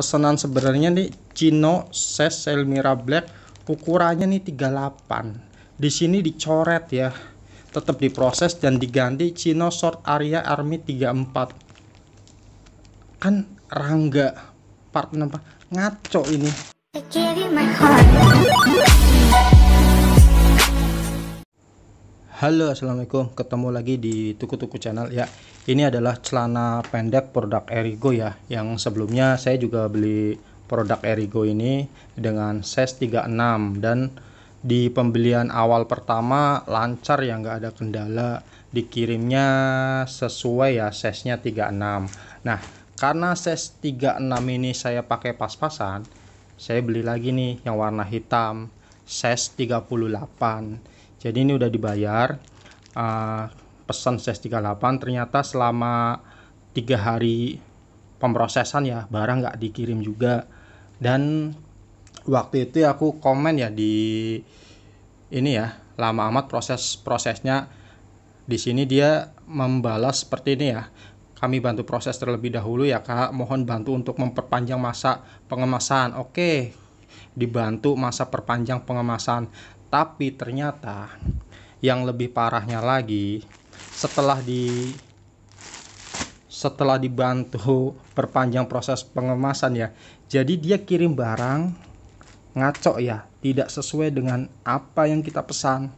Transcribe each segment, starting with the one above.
pesanan sebenarnya nih Cino Ses Elmira Black ukurannya nih 38 di sini dicoret ya tetap diproses dan diganti Cino Short Area Army 34 kan Rangga part 6 ngaco ini Halo assalamualaikum ketemu lagi di Tuku Tuku Channel ya ini adalah celana pendek produk Erigo ya yang sebelumnya saya juga beli produk Erigo ini dengan size 36 dan di pembelian awal pertama lancar ya nggak ada kendala dikirimnya sesuai ya size nya 36 nah karena size 36 ini saya pakai pas-pasan saya beli lagi nih yang warna hitam size 38 jadi ini udah dibayar uh, pesan SES 38 ternyata selama tiga hari pemrosesan ya barang nggak dikirim juga dan waktu itu ya aku komen ya di ini ya lama amat proses prosesnya di sini dia membalas seperti ini ya kami bantu proses terlebih dahulu ya kak mohon bantu untuk memperpanjang masa pengemasan oke dibantu masa perpanjang pengemasan tapi ternyata yang lebih parahnya lagi setelah di setelah dibantu perpanjang proses pengemasan ya. Jadi dia kirim barang ngaco ya, tidak sesuai dengan apa yang kita pesan.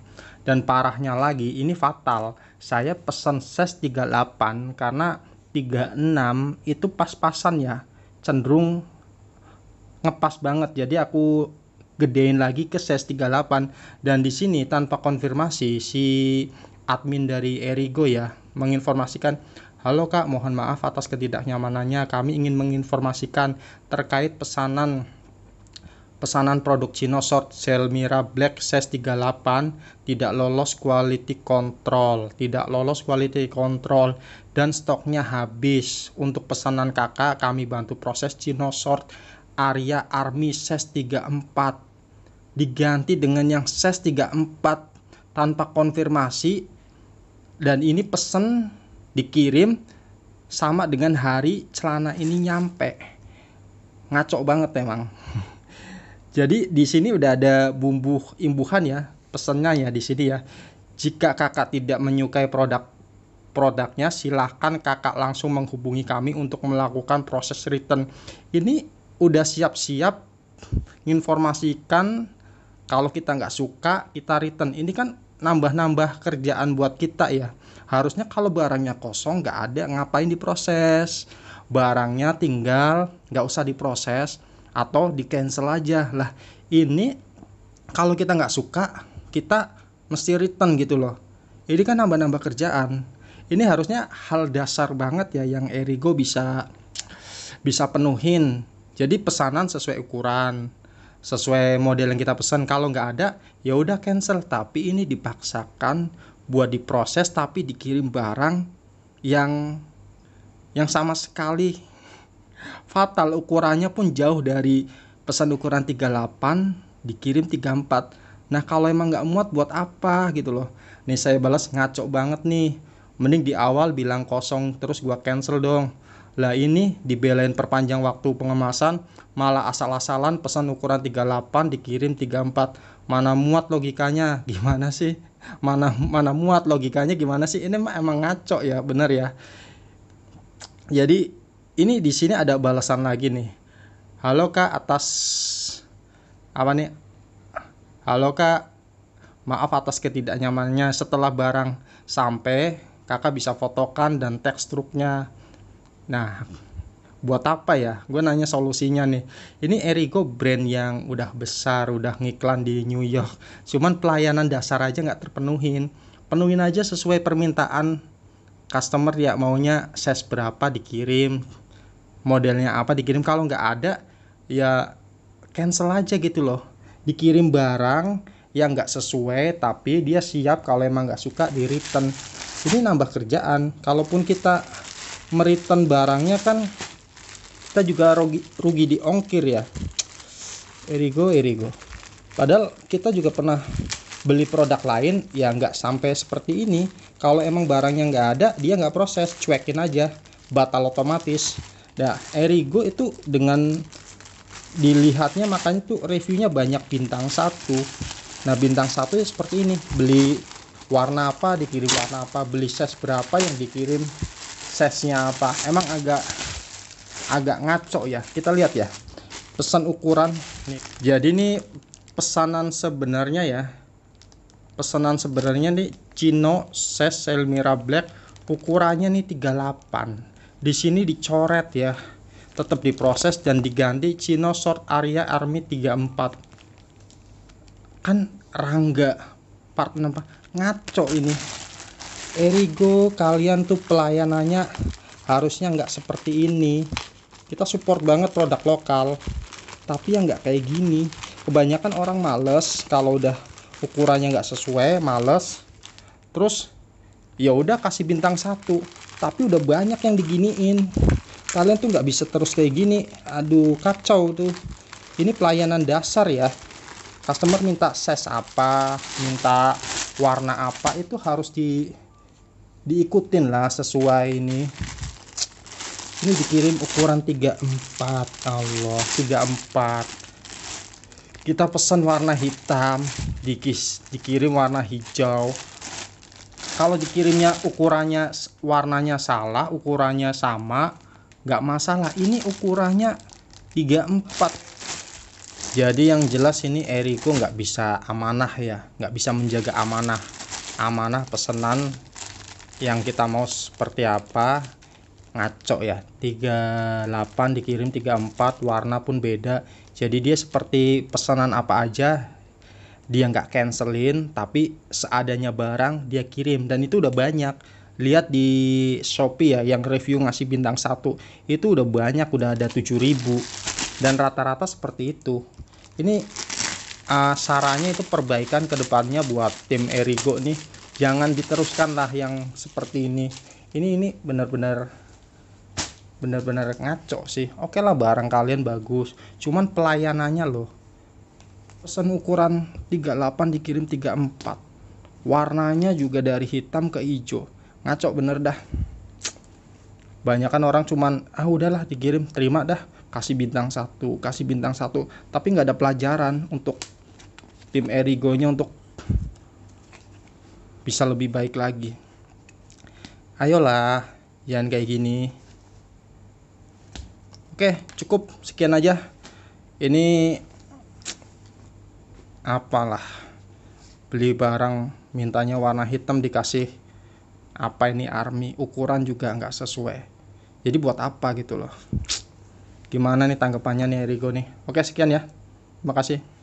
Dan parahnya lagi, ini fatal. Saya pesan SES 38 karena 36 itu pas-pasan ya, cenderung ngepas banget. Jadi aku gedein lagi ke SES 38 dan di sini tanpa konfirmasi si admin dari Erigo ya menginformasikan Halo Kak, mohon maaf atas ketidaknyamanannya. Kami ingin menginformasikan terkait pesanan pesanan produk Cino Short Selmira Black Size 38 tidak lolos quality control, tidak lolos quality control dan stoknya habis. Untuk pesanan Kakak, kami bantu proses Cino Short Area Army Size 34 diganti dengan yang size 34 tanpa konfirmasi dan ini pesen dikirim sama dengan hari celana ini nyampe ngaco banget emang jadi di sini udah ada bumbu imbuhan ya pesennya ya di sini ya jika kakak tidak menyukai produk produknya silahkan kakak langsung menghubungi kami untuk melakukan proses return ini udah siap-siap informasikan kalau kita nggak suka kita return ini kan nambah-nambah kerjaan buat kita ya harusnya kalau barangnya kosong nggak ada ngapain diproses barangnya tinggal nggak usah diproses atau di cancel aja lah ini kalau kita nggak suka kita mesti return gitu loh ini kan nambah-nambah kerjaan ini harusnya hal dasar banget ya yang Erigo bisa bisa penuhin jadi pesanan sesuai ukuran sesuai model yang kita pesan kalau nggak ada ya udah cancel tapi ini dipaksakan buat diproses tapi dikirim barang yang yang sama sekali fatal ukurannya pun jauh dari pesan ukuran 38 dikirim 34 nah kalau emang nggak muat buat apa gitu loh nih saya balas ngaco banget nih mending di awal bilang kosong terus gua cancel dong lah ini dibelain perpanjang waktu pengemasan, malah asal-asalan pesan ukuran 38 dikirim 34. Mana muat logikanya? Gimana sih? Mana mana muat logikanya gimana sih? Ini emang ngaco ya, bener ya. Jadi ini di sini ada balasan lagi nih. Halo Kak, atas apa nih? Halo Kak, maaf atas ketidaknyamannya setelah barang sampai kakak bisa fotokan dan teks truknya Nah, buat apa ya? Gue nanya solusinya nih. Ini Erigo brand yang udah besar, udah ngiklan di New York. Cuman pelayanan dasar aja nggak terpenuhin. Penuhin aja sesuai permintaan customer ya maunya size berapa dikirim, modelnya apa dikirim. Kalau nggak ada, ya cancel aja gitu loh. Dikirim barang yang nggak sesuai, tapi dia siap kalau emang nggak suka di return. Ini nambah kerjaan. Kalaupun kita meriten barangnya kan kita juga rugi, rugi di ongkir ya erigo erigo padahal kita juga pernah beli produk lain ya nggak sampai seperti ini kalau emang barangnya nggak ada dia nggak proses cuekin aja batal otomatis nah erigo itu dengan dilihatnya makanya tuh reviewnya banyak bintang satu nah bintang satu ya seperti ini beli warna apa dikirim warna apa beli size berapa yang dikirim size-nya apa emang agak agak ngaco ya kita lihat ya pesan ukuran nih jadi ini pesanan sebenarnya ya pesanan sebenarnya nih Cino size Elmira Black ukurannya nih 38 di sini dicoret ya tetap diproses dan diganti Cino short area army 34 kan rangga part 6 ngaco ini Erigo kalian tuh pelayanannya harusnya nggak seperti ini kita support banget produk lokal tapi yang nggak kayak gini kebanyakan orang males kalau udah ukurannya nggak sesuai males terus ya udah kasih bintang satu tapi udah banyak yang diginiin kalian tuh nggak bisa terus kayak gini aduh kacau tuh ini pelayanan dasar ya customer minta size apa minta warna apa itu harus di diikutin lah sesuai ini ini dikirim ukuran 34 Allah 34 kita pesan warna hitam dikis dikirim warna hijau kalau dikirimnya ukurannya warnanya salah ukurannya sama nggak masalah ini ukurannya 34 jadi yang jelas ini Eriko nggak bisa amanah ya nggak bisa menjaga amanah amanah pesanan yang kita mau seperti apa ngaco ya 38 dikirim 34 warna pun beda jadi dia seperti pesanan apa aja dia nggak cancelin tapi seadanya barang dia kirim dan itu udah banyak lihat di Shopee ya yang review ngasih bintang satu itu udah banyak udah ada 7000 dan rata-rata seperti itu ini uh, sarannya itu perbaikan kedepannya buat tim Erigo nih jangan diteruskanlah yang seperti ini ini ini benar-benar benar-benar ngaco sih oke okay lah barang kalian bagus cuman pelayanannya loh pesan ukuran 38 dikirim 34 warnanya juga dari hitam ke hijau ngaco bener dah Banyak kan orang cuman ah udahlah dikirim terima dah kasih bintang satu kasih bintang satu tapi nggak ada pelajaran untuk tim Erigonya untuk bisa lebih baik lagi. Ayolah, jangan kayak gini. Oke, cukup sekian aja. Ini apalah beli barang mintanya warna hitam dikasih apa ini army ukuran juga nggak sesuai jadi buat apa gitu loh gimana nih tanggapannya nih Rigo nih oke sekian ya terima kasih